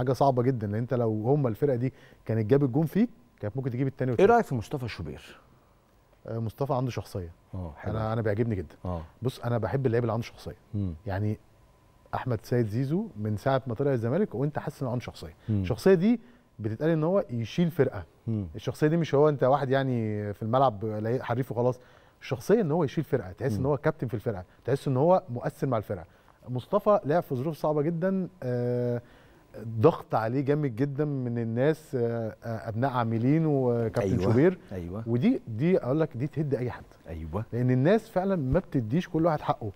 حاجه صعبه جدا لان انت لو هم الفرقه دي كانت جابت جون فيك كانت ممكن تجيب الثاني ايه رايك في مصطفى شوبير؟ آه، مصطفى عنده شخصيه اه انا انا بيعجبني جدا أوه. بص انا بحب اللعيب اللي عنده شخصيه مم. يعني احمد سيد زيزو من ساعه ما طلع الزمالك وانت حاسس انه عنده شخصيه الشخصيه دي بتتقال ان هو يشيل فرقه مم. الشخصيه دي مش هو انت واحد يعني في الملعب حريف وخلاص الشخصيه ان هو يشيل فرقه تحس ان هو كابتن في الفرقه تحس ان هو مؤثر مع الفرقه مصطفى لعب في ظروف صعبه جدا آه ضغط عليه جامد جدا من الناس آه، آه، ابناء عاملين وكابتن أيوة. شوبير أيوة. ودي دي اقول لك دي تهد اي حد ايوه لان الناس فعلا ما بتديش كل واحد حقه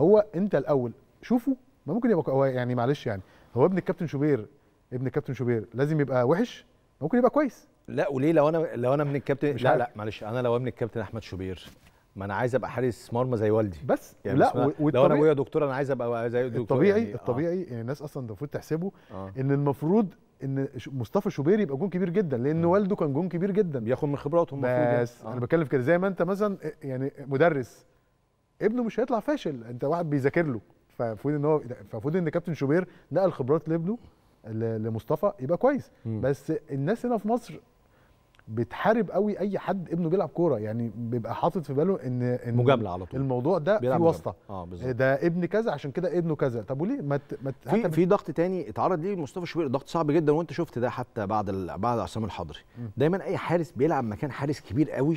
هو انت الاول شوفه ما ممكن يبقى هو يعني معلش يعني هو ابن الكابتن شوبير ابن الكابتن شوبير لازم يبقى وحش ممكن يبقى كويس لا وليه لو انا لو انا ابن الكابتن لا لا معلش انا لو ابن الكابتن احمد شوبير ما انا عايز ابقى حارس مرمى زي والدي بس يعني لا لو انا ابويا دكتور انا عايز ابقى زي دكتور الطبيعي يعني الطبيعي آه. يعني الناس اصلا المفروض تحسبه آه. ان المفروض ان مصطفى شوبير يبقى جون كبير جدا لان والده كان جون كبير جدا بياخد من خبراتهم يعني. بس آه. انا بتكلم كده زي ما انت مثلا يعني مدرس ابنه مش هيطلع فاشل انت واحد بيذاكر له فالمفروض ان هو فالمفروض ان كابتن شوبير نقل خبرات لابنه لمصطفى يبقى كويس م. بس الناس هنا في مصر بتحارب قوي اي حد ابنه بيلعب كوره يعني بيبقى حاطط في باله ان, إن مجامله على طول الموضوع ده في واسطه آه ده ابن كذا عشان كده ابنه كذا طب وليه ما مت... في في ضغط تاني اتعرض ليه مصطفى شوبير ضغط صعب جدا وانت شفت ده حتى بعد ال... بعد عصام الحضري دايما اي حارس بيلعب مكان حارس كبير قوي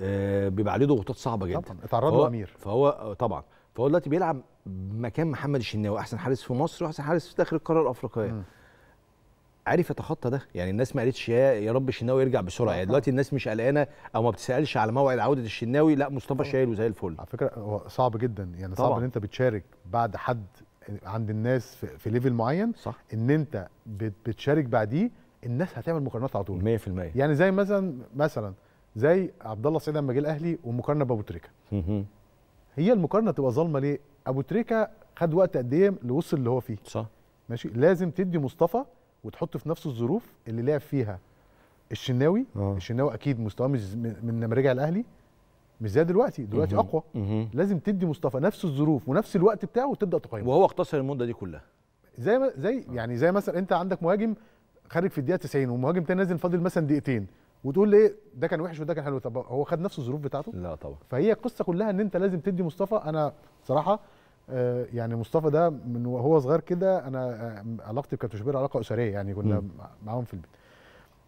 آه بيبقى عليه ضغوطات صعبه جدا طبعا اتعرض له امير فهو آه، طبعا فهو دلوقتي بيلعب مكان محمد الشناوي احسن حارس في مصر واحسن حارس في اخر القاره الافريقيه عارف يتخطى ده يعني الناس ما قالتش يا يا رب الشناوي يرجع بسرعه يعني دلوقتي الناس مش قلقانه او ما بتسالش على موعد عوده الشناوي لا مصطفى شايل وزي الفل على فكره هو صعب جدا يعني طبعا. صعب ان انت بتشارك بعد حد عند الناس في, في ليفل معين صح. ان انت بتشارك بعديه الناس هتعمل مقارنات على طول 100% يعني زي مثلا مثلا زي عبد الله سعيد لما جه الاهلي ومقارنه بابو تريكه هي المقارنه تبقى ظالمه ليه ابو تريكه خد وقت قد ايه لوصل اللي هو فيه صح ماشي لازم تدي مصطفى وتحط في نفس الظروف اللي لعب فيها الشناوي أوه. الشناوي اكيد مستواه مش من لما رجع الاهلي مش زي دلوقتي دلوقتي مه. اقوى مه. لازم تدي مصطفى نفس الظروف ونفس الوقت بتاعه وتبدا تقيمه وهو اقتصر المده دي كلها زي زي زي يعني زي مثلا انت عندك مهاجم خارج في الدقيقه 90 ومهاجم تاني نازل فاضل مثلا دقيقتين وتقول ايه ده كان وحش وده كان حلو طب هو خد نفس الظروف بتاعته لا طبعا فهي القصه كلها ان انت لازم تدي مصطفى انا صراحه آه، يعني مصطفى ده من وهو صغير كده انا آه، علاقتي بكابتن شبير علاقه اسريه يعني كنا معاهم في البيت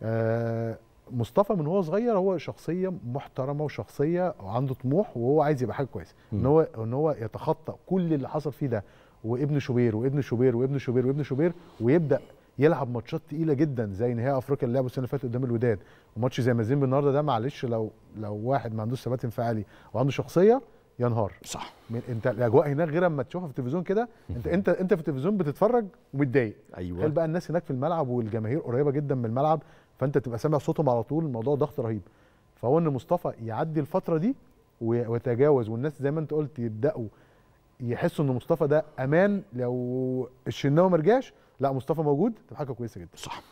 آه، مصطفى من هو صغير هو شخصيه محترمه وشخصيه وعنده طموح وهو عايز يبقى حاجه كويسه ان هو ان هو يتخطى كل اللي حصل فيه ده وابن شوبير وابن شوبير وابن شوبير وابن شوبير ويبدا يلعب ماتشات تقيله جدا زي نهائي افريقيا اللي لعبه السنه اللي فاتت قدام الوداد وماتش زي مازيمبي النهارده ده معلش لو لو واحد ما عندوش ثبات انفعالي وعنده شخصيه يا نهار صح من انت الاجواء هناك غير اما تشوفها في التلفزيون كده انت انت انت في التلفزيون بتتفرج ومتضايق ايوه تخيل بقى الناس هناك في الملعب والجماهير قريبه جدا من الملعب فانت تبقى سامع صوتهم على طول الموضوع ضغط رهيب فهو ان مصطفى يعدي الفتره دي ويتجاوز والناس زي ما انت قلت يبداوا يحسوا ان مصطفى ده امان لو الشناوي ما رجعش لا مصطفى موجود تبقى حاجه كويسه جدا صح